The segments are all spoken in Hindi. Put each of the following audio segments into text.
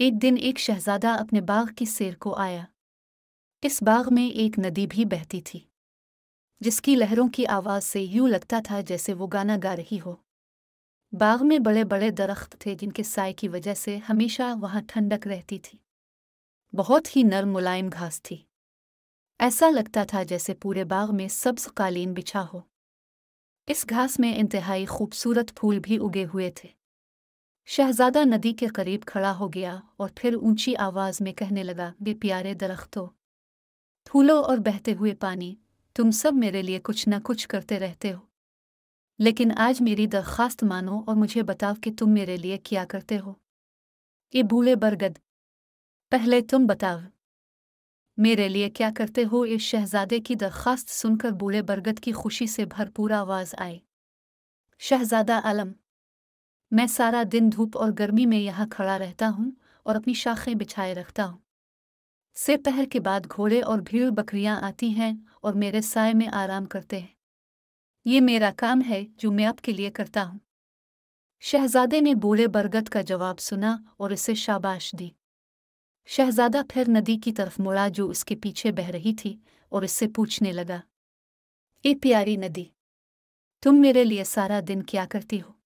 एक दिन एक शहजादा अपने बाग की सैर को आया इस बाग में एक नदी भी बहती थी जिसकी लहरों की आवाज़ से यूं लगता था जैसे वो गाना गा रही हो बाग में बड़े बड़े दरख्त थे जिनके साय की वजह से हमेशा वहाँ ठंडक रहती थी बहुत ही नर्म मुलायम घास थी ऐसा लगता था जैसे पूरे बाग में सब्ज कालीन बिछा हो इस घास में इंतहाई खूबसूरत फूल भी उगे हुए थे शहजादा नदी के करीब खड़ा हो गया और फिर ऊंची आवाज में कहने लगा वे प्यारे दरख्तों फूलों और बहते हुए पानी तुम सब मेरे लिए कुछ न कुछ करते रहते हो लेकिन आज मेरी दरख्वास्त मानो और मुझे बताओ कि तुम मेरे लिए क्या करते हो ये बूढ़े बरगद पहले तुम बताओ मेरे लिए क्या करते हो इस शहजादे की दरख्वास्त सुनकर बूढ़े बरगद की खुशी से भरपूर आवाज आई शहजादा आलम मैं सारा दिन धूप और गर्मी में यहाँ खड़ा रहता हूँ और अपनी शाखें बिछाए रखता हूँ से पहर के बाद घोड़े और भीड़ बकरियाँ आती हैं और मेरे साय में आराम करते हैं ये मेरा काम है जो मैं आपके लिए करता हूँ शहजादे ने बूढ़े बरगद का जवाब सुना और इसे शाबाश दी शहजादा फिर नदी की तरफ मुड़ा जो उसके पीछे बह रही थी और इससे पूछने लगा ए प्यारी नदी तुम मेरे लिए सारा दिन क्या करती हो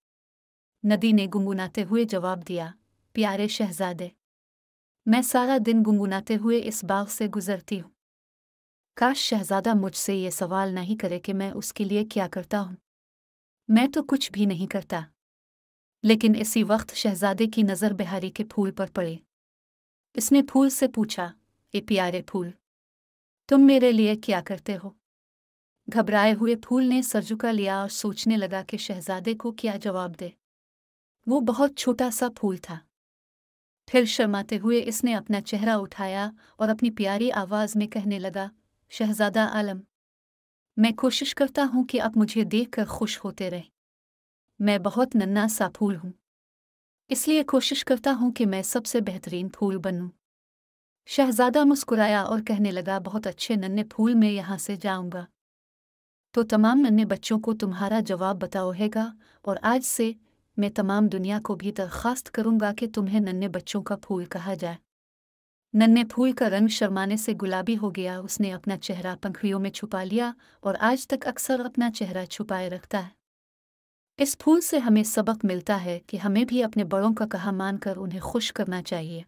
नदी ने गुनगुनाते हुए जवाब दिया प्यारे शहजादे मैं सारा दिन गुनगुनाते हुए इस बाग से गुजरती हूँ काश शहजादा मुझसे ये सवाल नहीं करे कि मैं उसके लिए क्या करता हूँ मैं तो कुछ भी नहीं करता लेकिन इसी वक्त शहजादे की नज़र बिहारी के फूल पर पड़ी इसने फूल से पूछा ए प्यारे फूल तुम मेरे लिए क्या करते हो घबराए हुए फूल ने सर झुका लिया और सोचने लगा कि शहजादे को क्या जवाब दे वो बहुत छोटा सा फूल था फिर शर्माते हुए इसने अपना चेहरा उठाया और अपनी प्यारी आवाज में कहने लगा शहजादा आलम मैं कोशिश करता हूं कि आप मुझे देखकर खुश होते रहें मैं बहुत नन्ना सा फूल हूं इसलिए कोशिश करता हूं कि मैं सबसे बेहतरीन फूल बनूं शहजादा मुस्कुराया और कहने लगा बहुत अच्छे नन्हे फूल में यहाँ से जाऊंगा तो तमाम नन्हे बच्चों को तुम्हारा जवाब बताओ हैगा और आज से मैं तमाम दुनिया को भी दरख्वास्त करूंगा कि तुम्हें नन्हे बच्चों का फूल कहा जाए नन्हे फूल का रंग शर्माने से गुलाबी हो गया उसने अपना चेहरा पंखड़ियों में छुपा लिया और आज तक अक्सर अपना चेहरा छुपाए रखता है इस फूल से हमें सबक मिलता है कि हमें भी अपने बड़ों का कहा मानकर उन्हें खुश करना चाहिए